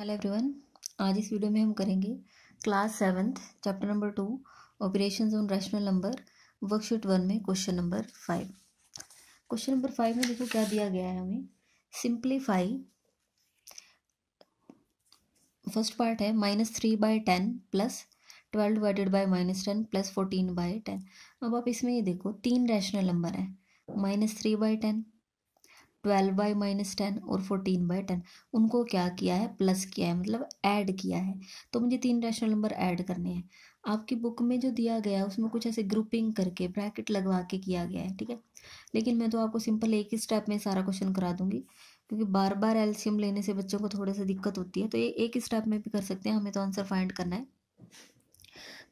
Hello everyone आज इस video में हम करेंगे class seventh chapter number two operations on rational number worksheet one में question number five question number five में देखो क्या दिया गया है हमें सिंप्लीफाई फर्स्ट पार्ट है minus three by ten plus twelve divided by minus ten plus fourteen by ten अब आप इसमें ये देखो तीन रैशनल नंबर हैं minus three by ten twelve by minus ten और फोर्टीन बाई टेन उनको क्या किया है प्लस किया है मतलब ऐड किया है तो मुझे तीन रैशनल नंबर ऐड करने हैं आपकी बुक में जो दिया गया है उसमें कुछ ऐसे ग्रुपिंग करके ब्रैकेट लगवा के किया गया है ठीक है लेकिन मैं तो आपको सिंपल एक ही स्टेप में सारा क्वेश्चन करा दूंगी क्योंकि बार बार एल्सियम लेने से बच्चों को थोड़ा सा दिक्कत होती है तो ये एक ही स्टेप में भी कर सकते हैं हमें तो आंसर फाइंड करना है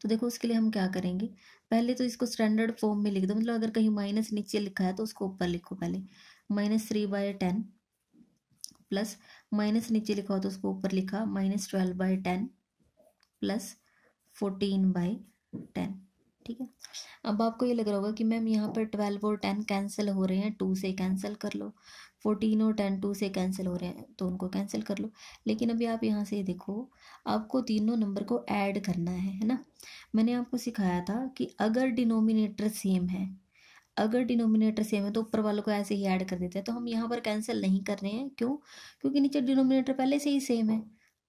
तो देखो उसके लिए हम क्या करेंगे पहले तो इसको स्टैंडर्ड फॉर्म में लिख दो मतलब अगर कहीं माइनस नीचे लिखा है तो उसको ऊपर लिखो पहले minus three by ten plus minus नीचे लिखा हो तो उसको ऊपर लिखा minus twelve by ten plus fourteen by ten ठीक है अब आपको ये लग रहा होगा कि मैम यहाँ पर ट्वेल्व और टेन कैंसिल हो रहे हैं टू से कैंसिल कर लो फोर्टीन और टेन टू से कैंसिल हो रहे हैं तो उनको कैंसिल कर लो लेकिन अभी आप यहाँ से देखो आपको तीनों नंबर को ऐड करना है है ना मैंने आपको सिखाया था कि अगर डिनोमिनेटर सेम है अगर डिनोमिनेटर सेम है तो ऊपर वालों को ऐसे ही ऐड कर देते हैं तो हम यहाँ पर कैंसिल नहीं कर रहे हैं क्यों क्योंकि नीचे डिनोमिनेटर पहले से ही सेम है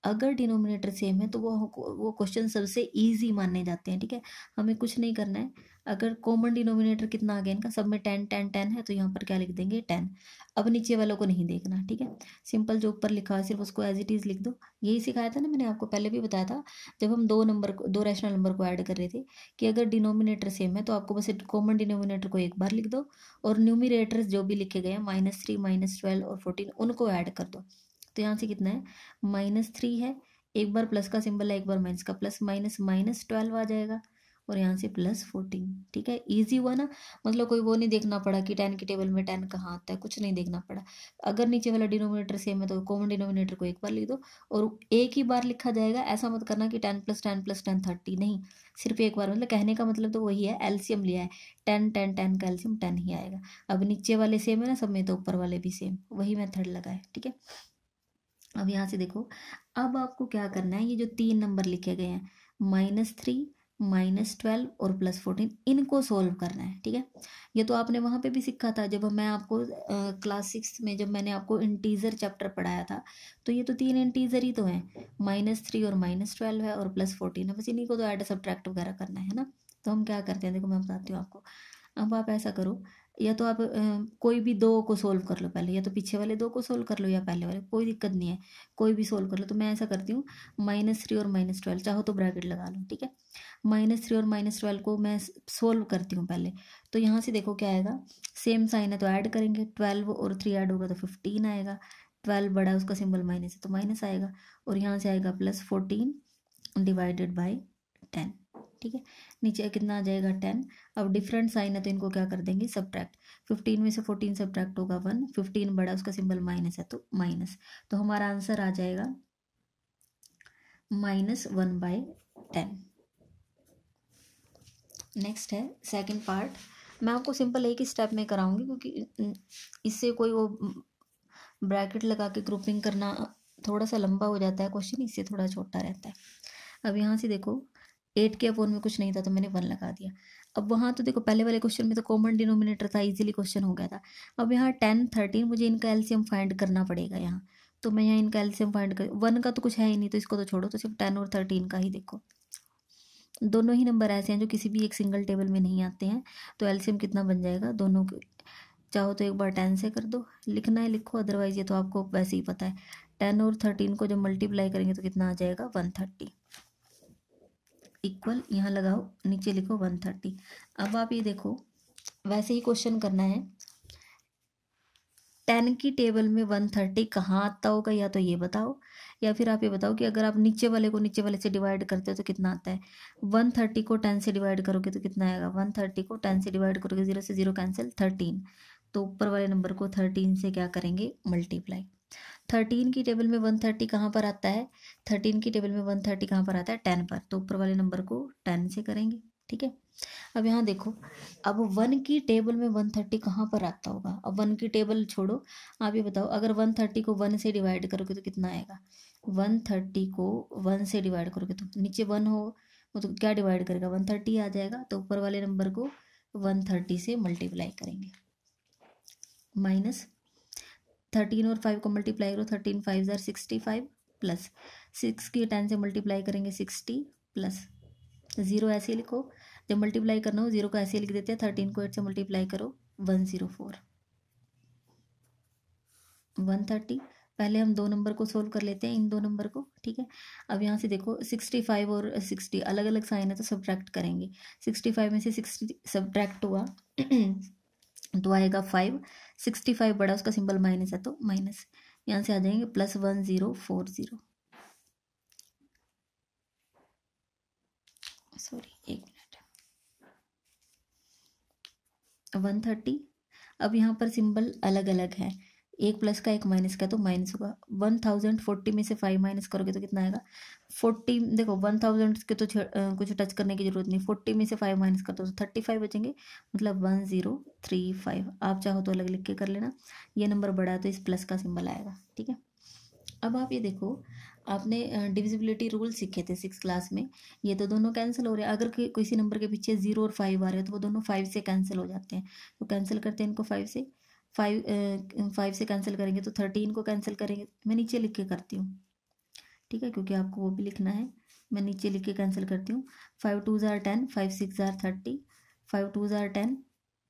अगर डिनोमिनेटर सेम है तो वो वो क्वेश्चन सबसे ईजी माने जाते हैं ठीक है हमें कुछ नहीं करना है अगर कॉमन डिनोमिनेटर कितना आ गया इनका सब में टेन टेन टेन है तो यहाँ पर क्या लिख देंगे टेन अब नीचे वालों को नहीं देखना ठीक है सिंपल जो ऊपर लिखा है सिर्फ उसको एज इट इज़ लिख दो यही सिखाया था ना मैंने आपको पहले भी बताया था जब हम दो नंबर को दो रैशनल नंबर को ऐड कर रहे थे कि अगर डिनोमिनेटर सेम है तो आपको बस कॉमन डिनोमिनेटर को एक बार लिख दो और न्यूमिनेटर्स जो भी लिखे गए हैं माइनस थ्री माइनस ट्वेल्व और फोर्टीन उनको ऐड कर दो तो यहाँ से कितना है माइनस थ्री है एक बार प्लस का सिंबल है एक बार माइनस का प्लस माइनस माइनस ट्वेल्व आ जाएगा और यहाँ से प्लस फोर्टीन ठीक है इजी हुआ ना मतलब कोई वो नहीं देखना पड़ा कि टेन के टेबल में टेन कहाँ आता है कुछ नहीं देखना पड़ा अगर नीचे वाला डिनोमिनेटर सेम है तो कॉमन डिनोमिनेटर को एक बार लिख दो और एक ही बार लिखा जाएगा ऐसा मत करना कि ten plus ten plus ten thirty नहीं सिर्फ एक बार मतलब कहने का मतलब तो वही है एल्सियम लिया है टेन टेन टेन का एल्सियम टेन ही आएगा अब नीचे वाले सेम है ना सब में तो ऊपर वाले भी सेम वही मेथड लगा है ठीक है अब यहाँ से देखो अब आपको क्या करना है ये जो तीन नंबर लिखे गए हैं माइनस थ्री माइनस ट्वेल्व और प्लस फोर्टीन इनको सॉल्व करना है ठीक है ये तो आपने वहाँ पे भी सीखा था जब मैं आपको क्लास सिक्स में जब मैंने आपको इंटीज़र चैप्टर पढ़ाया था तो ये तो तीन इंटीज़र ही तो हैं माइनस थ्री और माइनस ट्वेल्व है और प्लस फोर्टीन है बस इन्हीं को तो ऐड सब्ट्रैक्ट वगैरह करना है ना तो हम क्या करते हैं देखो मैं बताती हूँ आपको अब आप ऐसा करो या तो आप कोई भी दो को सोल्व कर लो पहले या तो पीछे वाले दो को सोल्व कर लो या पहले वाले कोई दिक्कत नहीं है कोई भी सोल्व कर लो तो मैं ऐसा करती हूँ माइनस थ्री और माइनस ट्वेल्व चाहो तो ब्रैकेट लगा लो ठीक है माइनस थ्री और माइनस ट्वेल्व को मैं सोल्व करती हूँ पहले तो यहाँ से देखो क्या आएगा सेम साइन है तो ऐड करेंगे ट्वेल्व और थ्री ऐड होगा तो फिफ्टीन आएगा ट्वेल्व बड़ा उसका सिंबल माइनस है तो माइनस आएगा और यहाँ से आएगा plus fourteen divided by ten ठीक है नीचे कितना आ जाएगा टेन अब डिफरेंट साइन है तो इनको क्या कर देंगे सब्ट्रैक्ट फिफ्टीन में से फोर्टीन सब्ट्रैक्ट होगा वन फिफ्टीन बड़ा उसका सिंबल माइनस है तो माइनस तो हमारा आंसर आ जाएगा minus one by ten next है सेकंड पार्ट मैं आपको सिंपल एक ही स्टेप में कराऊंगी क्योंकि इससे कोई वो ब्रैकेट लगा के ग्रुपिंग करना थोड़ा सा लंबा हो जाता है क्वेश्चन इससे थोड़ा छोटा रहता है अब यहाँ से देखो एट के अपोन में कुछ नहीं था तो मैंने वन लगा दिया अब वहाँ तो देखो पहले वाले क्वेश्चन में तो कॉमन डिनोमिनेटर था इजीली क्वेश्चन हो गया था अब यहाँ टेन थर्टीन मुझे इनका एल्सियम फाइंड करना पड़ेगा यहाँ तो मैं यहाँ इनका एल्सियम फाइंड कर वन का तो कुछ है ही नहीं तो इसको तो छोड़ो तो सिर्फ टेन और थर्टीन का ही देखो दोनों ही नंबर ऐसे हैं जो किसी भी एक सिंगल टेबल में नहीं आते हैं तो एल्सियम कितना बन जाएगा दोनों के चाहो तो एक बार टेन से कर दो लिखना है लिखो अदरवाइज ये तो आपको वैसे ही पता है टेन और थर्टीन को जब मल्टीप्लाई करेंगे तो कितना आ जाएगा वन थर्टी इक्वल यहाँ लगाओ नीचे लिखो वन थर्टी अब आप ये देखो वैसे ही क्वेश्चन करना है टेन की टेबल में वन थर्टी कहाँ आता होगा या तो ये बताओ या फिर आप ये बताओ कि अगर आप नीचे वाले को नीचे वाले से डिवाइड करते हो तो कितना आता है वन थर्टी को टेन से डिवाइड करोगे तो कितना आएगा वन थर्टी को टेन से डिवाइड करोगे जीरो से जीरो कैंसिल थर्टीन तो ऊपर वाले नंबर को थर्टीन से क्या करेंगे मल्टीप्लाई थर्टीन की टेबल में वन थर्टी कहाँ पर आता है थर्टीन की टेबल में वन थर्टी कहाँ पर आता है टेन पर तो ऊपर वाले नंबर को टेन से करेंगे ठीक है अब यहाँ देखो अब वन की टेबल में वन थर्टी कहाँ पर आता होगा अब वन की टेबल छोड़ो आप ये बताओ अगर वन थर्टी को वन से डिवाइड करोगे तो कितना आएगा वन थर्टी को वन से डिवाइड करोगे तो नीचे वन हो तो क्या डिवाइड करेगा वन थर्टी आ जाएगा तो ऊपर वाले नंबर को वन थर्टी से मल्टीप्लाई करेंगे माइनस थर्टीन और फाइव को मल्टीप्लाई करो थर्टीन फाइव ज़ार सिक्सटी फाइव प्लस सिक्स की टेन से मल्टीप्लाई करेंगे सिक्सटी प्लस ज़ीरो ऐसे लिखो जब मल्टीप्लाई करना हो ज़ीरो को ऐसे लिख देते हैं थर्टीन को एट से मल्टीप्लाई करो one zero four one thirty पहले हम दो नंबर को सोल्व कर लेते हैं इन दो नंबर को ठीक है अब यहाँ से देखो सिक्सटी फाइव और सिक्सटी अलग अलग साइन है तो सब्ट्रैक्ट करेंगे सिक्सटी फाइव में से सिक्सटी सब्ट्रैक्ट हुआ तो आएगा फाइव सिक्सटी फाइव बड़ा उसका सिंबल माइनस है तो माइनस यहाँ से आ जाएंगे plus one zero four zero sorry एक मिनट वन थर्टी अब यहाँ पर सिंबल अलग अलग है एक प्लस का एक माइनस का तो माइनस होगा वन थाउजेंड फोर्टी में से फाइव माइनस करोगे तो कितना आएगा फोर्टी देखो वन थाउजेंड के तो कुछ टच करने की जरूरत नहीं फोर्टी में से फाइव माइनस कर दो तो थर्टी फाइव बचेंगे मतलब वन ज़ीरो थ्री फाइव आप चाहो तो अलग लिख के कर लेना ये नंबर बड़ा है तो इस प्लस का सिंबल आएगा ठीक है अब आप ये देखो आपने डिविजिबिलिटी रूल सीखे थे सिक्स क्लास में ये तो दोनों कैंसिल हो रहे हैं अगर किसी नंबर के पीछे जीरो और फाइव आ रहे हैं तो वो दोनों फाइव से कैंसिल हो जाते हैं तो कैंसिल करते हैं इनको फाइव से फाइव फाइव से कैंसिल करेंगे तो थर्टीन को कैंसिल करेंगे मैं नीचे लिख के करती हूँ ठीक है क्योंकि आपको वो भी लिखना है मैं नीचे लिख के कैंसिल करती हूँ फाइव टू ज़ार टेन फाइव सिक्स ज़ार थर्टी फाइव टू ज़ार टेन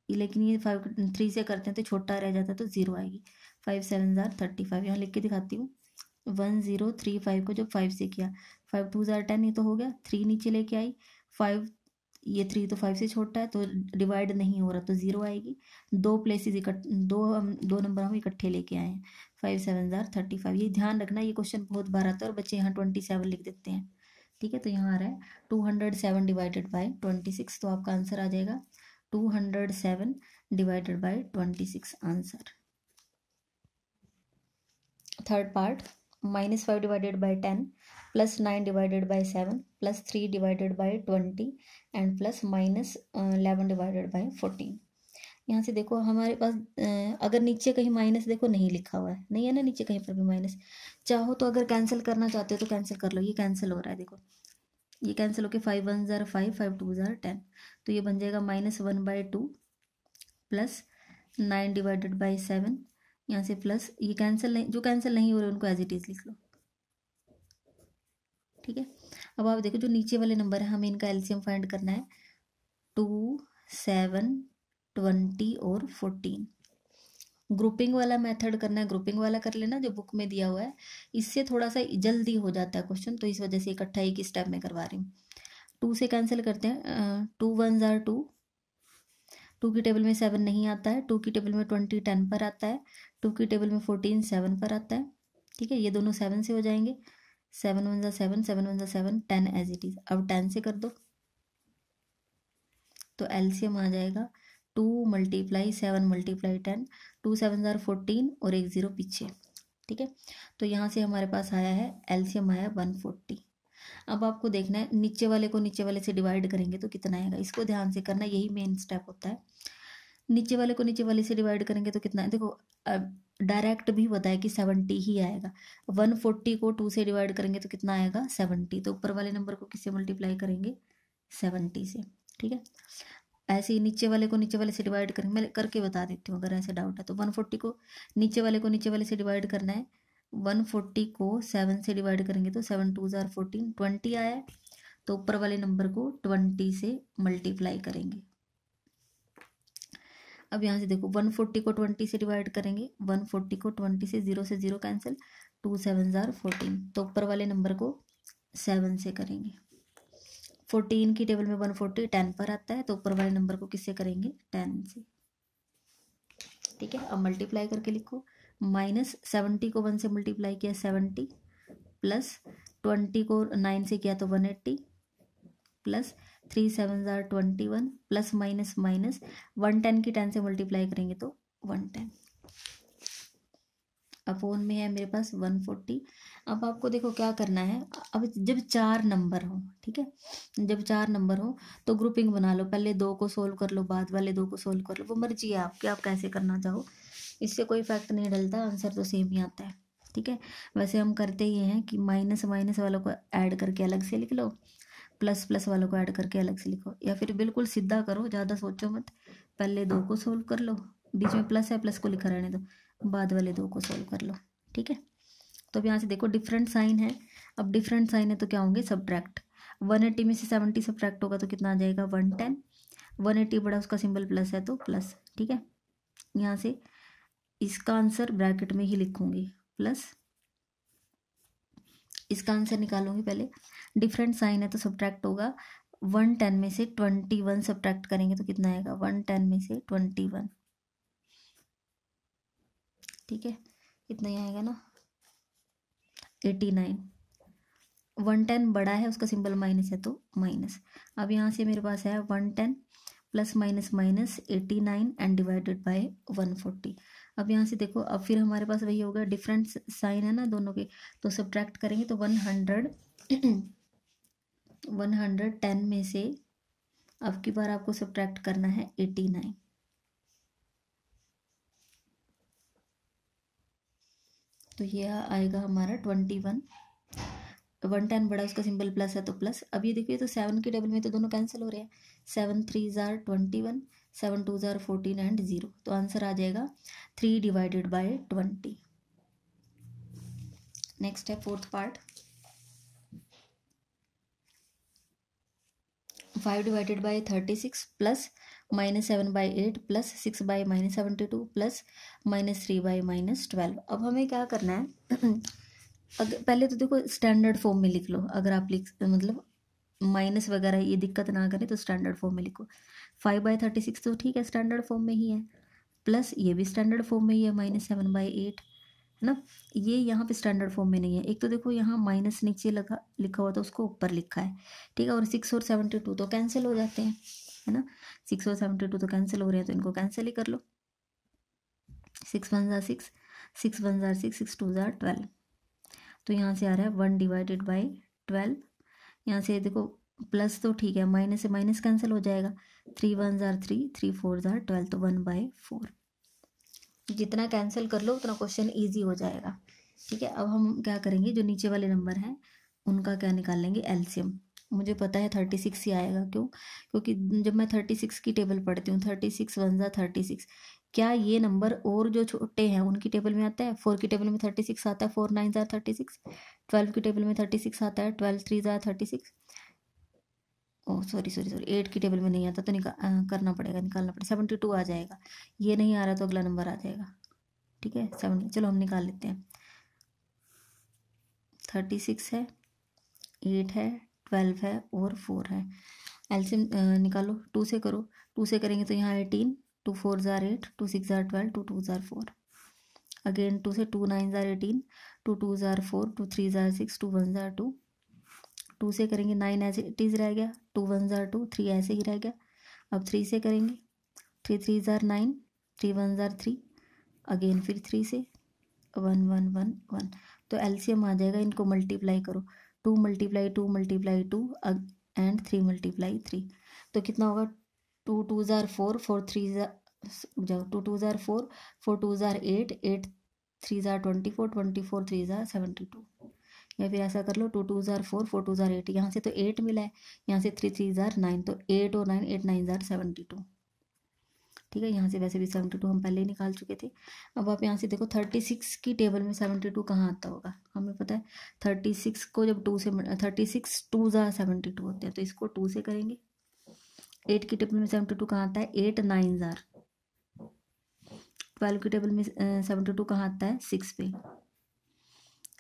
लेकिन ये फाइव थ्री से करते हैं तो छोटा रह जाता है तो ज़ीरो आएगी फाइव सेवन ज़ार थर्टी फाइव यहाँ लिख के दिखाती हूँ वन ज़ीरो थ्री फाइव को जब फाइव से किया फाइव टू ज़ार टेन ये तो हो गया थ्री नीचे लेके आई फाइव ये थ्री तो फाइव से छोटा है तो डिवाइड नहीं हो रहा तो ज़ीरो आएगी दो प्लेसेस इकट दो हम दो नंबर हम इकट्ठे लेके आए हैं फाइव सेवन ज़ार थर्टी फाइव ये ध्यान रखना ये क्वेश्चन बहुत बार आता है और बच्चे यहाँ ट्वेंटी सेवन लिख देते हैं ठीक है तो यहाँ आ रहा है two hundred seven divided by twenty six तो आपका आंसर आ जाएगा two hundred seven divided by twenty six answer third part minus five divided by ten plus nine divided by seven plus three divided by twenty and plus minus eleven divided by fourteen यहाँ से देखो हमारे पास uh, अगर नीचे कहीं minus देखो नहीं लिखा हुआ है नहीं है ना नीचे कहीं पर भी माइनस चाहो तो अगर कैंसिल करना चाहते हो तो कैंसिल कर लो ये कैंसिल हो रहा है देखो ये कैंसिल होके फाइव वन ज़ार फाइव फाइव टू ज़ार टेन तो ये बन जाएगा minus one by two plus nine divided by seven यहाँ से प्लस ये कैंसिल नहीं जो कैंसिल नहीं हो रहे उनको एज इट इज़ लिख लो ठीक है अब आप देखो जो नीचे वाले नंबर है हमें इनका एल्सियम फाइंड करना है टू सेवन ट्वेंटी और फोर्टीन ग्रुपिंग वाला मेथड करना है ग्रुपिंग वाला कर लेना जो बुक में दिया हुआ है इससे थोड़ा सा जल्दी हो जाता है क्वेश्चन तो इस वजह से इकट्ठा एक स्टेप में करवा रही हूँ टू से कैंसिल करते हैं टू वन ज़ार टू टू की टेबल में सेवन नहीं आता है टू की टेबल में ट्वेंटी टेन पर आता है टू की टेबल में फोर्टीन सेवन पर आता है ठीक है ये दोनों सेवन से हो जाएंगे सेवन वन ज़ा सेवन सेवन वन ज़ा seven ten as it is अब टेन से कर दो तो एल्सियम आ जाएगा two multiply seven multiply ten two seven ज़ार फोर्टीन और एक ज़ीरो पीछे ठीक है तो यहाँ से हमारे पास आया है एल्शियम आया वन फोर्टी अब आपको देखना है नीचे वाले को नीचे वाले से डिवाइड करेंगे तो कितना आएगा इसको ध्यान से करना यही मेन स्टेप होता है नीचे वाले को नीचे वाले से डिवाइड करेंगे तो कितना है? देखो डायरेक्ट भी है कि सेवेंटी ही आएगा वन फोर्टी को टू से डिवाइड करेंगे तो कितना आएगा सेवनटी तो ऊपर वाले नंबर को किससे मल्टीप्लाई करेंगे सेवनटी से ठीक है ऐसे ही नीचे वाले को नीचे वाले से डिवाइड करेंगे मैं करके बता देती हूँ अगर ऐसे डाउट है तो वन फोर्टी को नीचे वाले को नीचे वाले से डिवाइड करना है वन फोर्टी को सेवन से डिवाइड करेंगे तो सेवन टू ज़ार फोर्टीन ट्वेंटी आया तो ऊपर वाले नंबर को ट्वेंटी से मल्टीप्लाई करेंगे अब यहाँ से देखो वन फोर्टी को ट्वेंटी से डिवाइड करेंगे वन फोर्टी को ट्वेंटी से ज़ीरो से ज़ीरो कैंसिल टू सेवन ज़ार फोर्टीन तो ऊपर वाले नंबर को सेवन से करेंगे फोर्टीन की टेबल में वन फोर्टी टेन पर आता है तो ऊपर वाले नंबर को किससे करेंगे टेन से ठीक है अब मल्टीप्लाई करके लिखो माइनस सेवेंटी को वन से मल्टीप्लाई किया सेवेंटी प्लस ट्वेंटी को नाइन से किया तो one eighty plus three seven ज़ार twenty one plus minus minus one ten की टेन से मल्टीप्लाई करेंगे तो वन टेन अपोन में है मेरे पास वन फोर्टी अब आपको देखो क्या करना है अब जब चार नंबर हो ठीक है जब चार नंबर हो तो ग्रुपिंग बना लो पहले दो को सोल्व कर लो बाद वाले दो को सोल्व कर लो वो मर्जी है आपकी आप कैसे करना चाहो इससे कोई इफेक्ट नहीं डलता आंसर तो सेम ही आता है ठीक है वैसे हम करते ये हैं कि माइनस माइनस वालों को ऐड करके अलग से लिख लो प्लस प्लस वालों को ऐड करके अलग से लिखो या फिर बिल्कुल सीधा करो ज़्यादा सोचो मत पहले दो को सोल्व कर लो बीच में प्लस है प्लस को लिखा रहने दो बाद वाले दो को सोल्व कर लो ठीक है तो अब यहाँ से देखो डिफरेंट साइन है अब डिफरेंट साइन है तो क्या होंगे सब्ट्रैक्ट वन एट्टी में से सेवेंटी सब्ट्रैक्ट होगा तो कितना आ जाएगा वन टेन वन एट्टी बड़ा उसका सिंबल प्लस है तो प्लस ठीक है यहाँ से इसका आंसर ब्रैकेट में ही लिखूंगी प्लस इसका आंसर निकालूंगी पहले डिफरेंट साइन है तो सब्ट्रैक्ट होगा वन टेन में से ट्वेंटी वन सब्ट्रैक्ट करेंगे तो कितना आएगा वन टेन में से ट्वेंटी वन ठीक है कितना ही आएगा ना एटी नाइन वन टेन बड़ा है उसका सिंबल माइनस है तो माइनस अब यहाँ से मेरे पास है one ten plus minus minus eighty nine and divided by one forty अब यहाँ से देखो अब फिर हमारे पास वही होगा डिफरेंट साइन है ना दोनों के तो सब्ट्रैक्ट करेंगे तो one hundred one hundred ten में से अब की बार आपको सब्ट्रैक्ट करना है एटी नाइन तो ये आएगा हमारा ट्वेंटी वन वन टेन बड़ा उसका सिंबल प्लस है तो प्लस अब ये देखिए तो सेवन के डबल में तो दोनों कैंसिल हो रहे हैं सेवन थ्री ज़ार ट्वेंटी वन सेवन टू ज़ार फोर्टीन एंड ज़ीरो तो आंसर आ जाएगा three divided by twenty next है fourth part five divided by thirty six plus minus seven by eight plus six by minus seventy two plus minus three by minus twelve अब हमें क्या करना है अगर पहले तो देखो स्टैंडर्ड फॉर्म में लिख लो अगर आप लिख मतलब माइनस वगैरह ये दिक्कत ना करें तो स्टैंडर्ड फॉर्म में लिखो फाइव बाई थर्टी सिक्स तो ठीक है स्टैंडर्ड फॉर्म में ही है प्लस ये भी स्टैंडर्ड फॉर्म में ही है माइनस सेवन बाई एट है ना ये यहाँ पे स्टैंडर्ड फॉर्म में नहीं है एक तो देखो यहाँ माइनस नीचे लगा लिखा हुआ था उसको ऊपर लिखा है ठीक है और सिक्स और सेवेंटी टू तो कैंसिल हो जाते हैं है ना सिक्स और सेवेंटी टू तो कैंसिल हो रहे हैं तो इनको कैंसिल ही कर लो सिक्स वन ज़ार सिक्स सिक्स वन ज़ार सिक्स सिक्स टू ज़ार ट्वेल्व तो यहाँ से आ रहा है वन डिवाइडेड बाई ट्वेल्व यहाँ से देखो प्लस तो ठीक है माइनस से माइनस कैंसिल हो जाएगा थ्री वन ज़ार थ्री थ्री फोर ज़ार ट्वेल्थ तो वन बाय फोर जितना कैंसिल कर लो उतना क्वेश्चन ईजी हो जाएगा ठीक है अब हम क्या करेंगे जो नीचे वाले नंबर हैं उनका क्या निकाल लेंगे एल्सियम मुझे पता है थर्टी सिक्स ही आएगा क्यों क्योंकि जब मैं थर्टी सिक्स की टेबल पढ़ती हूँ थर्टी सिक्स वन ज़ा थर्टी सिक्स क्या ये नंबर और जो छोटे हैं उनकी टेबल में आता है फोर की टेबल में थर्टी सिक्स आता है फोर नाइन ज़ार थर्टी सिक्स ट्वेल्व की टेबल में थर्टी सिक्स आता है ट्वेल्व थ्री ज़ार thirty six oh sorry sorry sorry eight की टेबल में नहीं आता तो निकाल करना पड़ेगा निकालना पड़ेगा सेवेंटी टू आ जाएगा ये नहीं आ रहा तो अगला नंबर आ जाएगा ठीक है सेवन चलो हम निकाल लेते हैं थर्टी सिक्स है एट है ट्वेल्व है और फोर है एल्सियम निकालो टू से करो टू से करेंगे तो यहाँ एटीन टू फोर ज़ार एट टू सिक्स ज़ार ट्वेल्व टू टू ज़ार फोर अगेन टू से टू नाइन ज़ार एटीन टू टू ज़ार फोर टू थ्री ज़ार सिक्स टू वन ज़ार टू टू से करेंगे नाइन ऐसे इटीज़ रह गया टू वन ज़ार टू थ्री ऐसे ही रह गया अब थ्री से करेंगे थ्री थ्री ज़ार नाइन थ्री वन ज़ार थ्री अगेन फिर थ्री से वन वन वन वन तो एलसीएम आ जाएगा इनको मल्टीप्लाई करो two multiply two multiply two and three multiply three तो कितना होगा टू टू ज़ार फोर फोर थ्री ज़ार टू टू ज़ार फोर फोर टू ज़ार एट एट थ्री ज़ार twenty four twenty four three ज़ार सेवेंटी टू या फिर ऐसा कर लो टू टू ज़ार फोर फोर टू ज़ार एट यहाँ से तो एट मिला है यहाँ से थ्री थ्री ज़ार नाइन तो एट और नाइन एट नाइन ज़ार सेवेंटी टू ठीक है यहाँ से वैसे भी सेवेंटी टू हम पहले ही निकाल चुके थे अब आप यहाँ से देखो थर्टी सिक्स की टेबल में सेवेंटी टू कहाँ आता होगा हमें पता है थर्टी सिक्स को जब टू से थर्टी सिक्स टू ज़ार सेवेंटी टू होते हैं तो इसको टू से करेंगे एट की टेबल में सेवेंटी टू कहाँ आता है एट नाइन ज़ार ट्वेल्व की टेबल में सेवेंटी टू कहाँ आता है सिक्स पे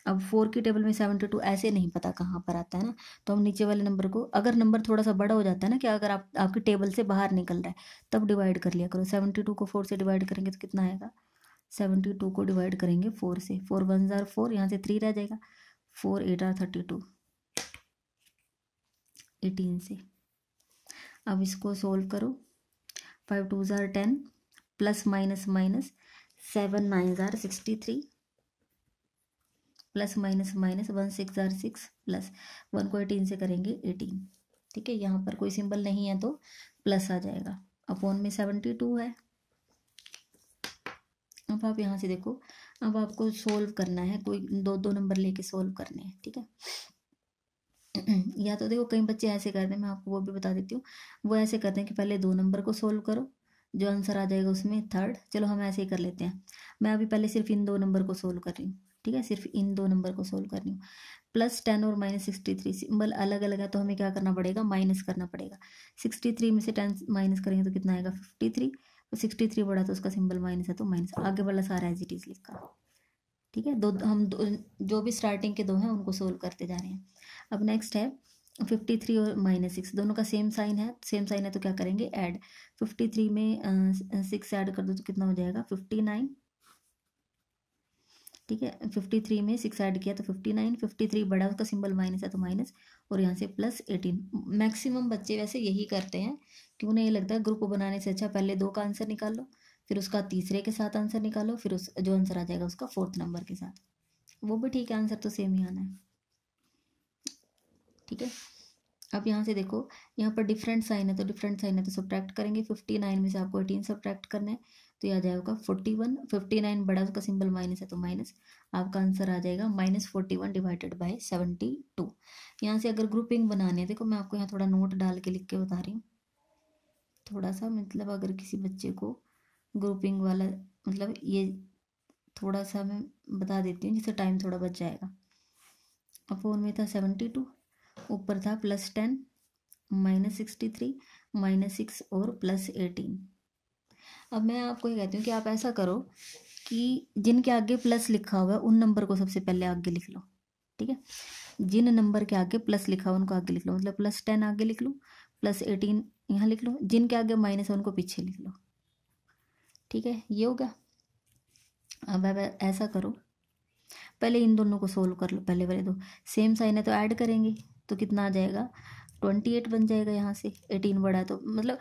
अब फोर की टेबल में सेवेंटी टू ऐसे नहीं पता कहाँ पर आता है ना तो हम नीचे वाले नंबर को अगर नंबर थोड़ा सा बड़ा हो जाता है ना कि अगर आप आपकी टेबल से बाहर निकल रहा है तब डिवाइड कर लिया करो सेवेंटी टू को फोर से डिवाइड करेंगे तो कितना आएगा सेवेंटी टू को डिवाइड करेंगे फोर से फोर वन ज़ार फोर यहाँ से थ्री रह जाएगा four eight are thirty two eighteen से अब इसको सोल्व करो फाइव टू ज़ार ten plus minus minus seven nine ज़ार sixty three plus minus minus one six ज़ार सिक्स प्लस वन को एटीन से करेंगे एटीन ठीक है यहाँ पर कोई सिंबल नहीं है तो प्लस आ जाएगा अपॉन में सेवेंटी टू है अब आप यहाँ से देखो अब आपको सोल्व करना है कोई दो दो नंबर लेके सोल्व करने हैं ठीक है या तो देखो कई बच्चे ऐसे करते हैं मैं आपको वो भी बता देती हूँ वो ऐसे करते हैं कि पहले दो नंबर को सोल्व करो जो आंसर आ जाएगा उसमें थर्ड चलो हम ऐसे ही कर लेते हैं मैं अभी पहले सिर्फ इन दो नंबर को सोल्व कर रही हूँ ठीक है सिर्फ इन दो नंबर को सोल्व कर रही हूँ प्लस टेन और माइनस सिक्सटी थ्री सिंबल अलग अलग है तो हमें क्या करना पड़ेगा माइनस करना पड़ेगा सिक्सटी थ्री में से टेन माइनस करेंगे तो कितना आएगा फिफ्टी थ्री और सिक्सटी थ्री बड़ा तो उसका सिंबल माइनस है तो माइनस आगे वाला सारा एज इट इज़ लिखा ठीक है दो हम दो, जो भी स्टार्टिंग के दो हैं उनको सोल्व करते जा रहे हैं अब नेक्स्ट है फिफ्टी थ्री और माइनस सिक्स दोनों का सेम साइन है सेम साइन है तो क्या करेंगे ऐड फिफ्टी थ्री में सिक्स ऐड कर दो तो कितना हो जाएगा फिफ्टी नाइन ठीक है फिफ्टी थ्री में सिक्स ऐड किया तो फिफ्टी नाइन फिफ्टी थ्री बड़ा उसका सिंबल माइनस है तो माइनस और यहाँ से प्लस एटीन मैक्सिमम बच्चे वैसे यही करते हैं कि उन्हें ये लगता है ग्रुप बनाने से अच्छा पहले दो का आंसर निकाल लो फिर उसका तीसरे के साथ आंसर निकालो फिर उस जो आंसर आ जाएगा उसका फोर्थ नंबर के साथ वो भी ठीक है आंसर तो सेम ही आना है ठीक है अब यहाँ से देखो यहाँ पर डिफरेंट साइन है तो डिफरेंट साइन है तो सब्ट्रैक्ट करेंगे फिफ्टी नाइन में से आपको एटीन सब्ट्रैक्ट करना है तो ये आ जाएगा फोर्टी वन फिफ्टी नाइन बड़ा उसका सिंबल माइनस है तो माइनस आपका आंसर आ जाएगा minus forty one divided by seventy two यहाँ से अगर ग्रुपिंग बनानी है देखो मैं आपको यहाँ थोड़ा नोट डाल के लिख के बता रही हूँ थोड़ा सा मतलब अगर किसी बच्चे को ग्रुपिंग वाला मतलब ये थोड़ा सा मैं बता देती हूँ जिससे टाइम थोड़ा बच जाएगा फोन में था सेवेंटी टू ऊपर था plus ten minus sixty three minus six और प्लस एटीन अब मैं आपको ये कहती हूँ कि आप ऐसा करो कि जिनके आगे प्लस लिखा हुआ है उन नंबर को सबसे पहले आगे लिख लो ठीक है जिन नंबर के आगे प्लस लिखा हुआ उनको आगे लिख लो मतलब प्लस टेन आगे लिख लो प्लस एटीन यहाँ लिख लो जिनके आगे माइनस है उनको पीछे लिख लो ठीक है ये हो गया अब अब ऐसा करो पहले इन दोनों को सोल्व कर लो पहले वाले दो सेम साइन है तो ऐड करेंगे तो कितना आ जाएगा ट्वेंटी एट बन जाएगा यहाँ से एटीन बड़ा है तो मतलब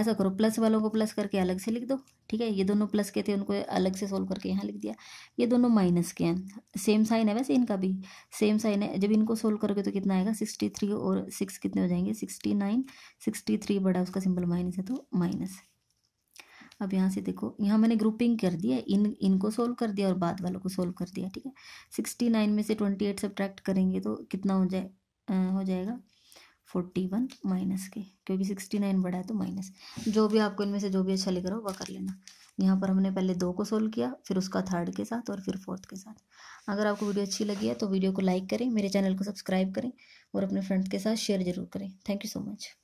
ऐसा करो प्लस वालों को प्लस करके अलग से लिख दो ठीक है ये दोनों प्लस के थे उनको अलग से सोल्व करके यहाँ लिख दिया ये दोनों माइनस के हैं सेम साइन है वैसे इनका भी सेम साइन है जब इनको सोल्व करोगे तो कितना आएगा सिक्सटी थ्री और सिक्स कितने हो जाएंगे सिक्सटी नाइन सिक्सटी थ्री बड़ा उसका सिंपल माइनस है तो माइनस अब यहाँ से देखो यहाँ मैंने ग्रुपिंग कर दिया इन इनको सोल्व कर दिया और बाद वालों को सोल्व कर दिया ठीक है सिक्सटी नाइन में से ट्वेंटी एट सब्ट्रैक्ट करेंगे तो कितना हो जाए आ, हो जाएगा फोर्टी वन माइनस के क्योंकि सिक्सटी नाइन बड़ा है तो माइनस जो भी आपको इनमें से जो भी अच्छा लग रहा हो वह कर लेना यहाँ पर हमने पहले दो को सोल्व किया फिर उसका थर्ड के साथ और फिर फोर्थ के साथ अगर आपको वीडियो अच्छी लगी है तो वीडियो को लाइक करें मेरे चैनल को सब्सक्राइब करें और अपने फ्रेंड्स के साथ शेयर जरूर करें थैंक यू सो मच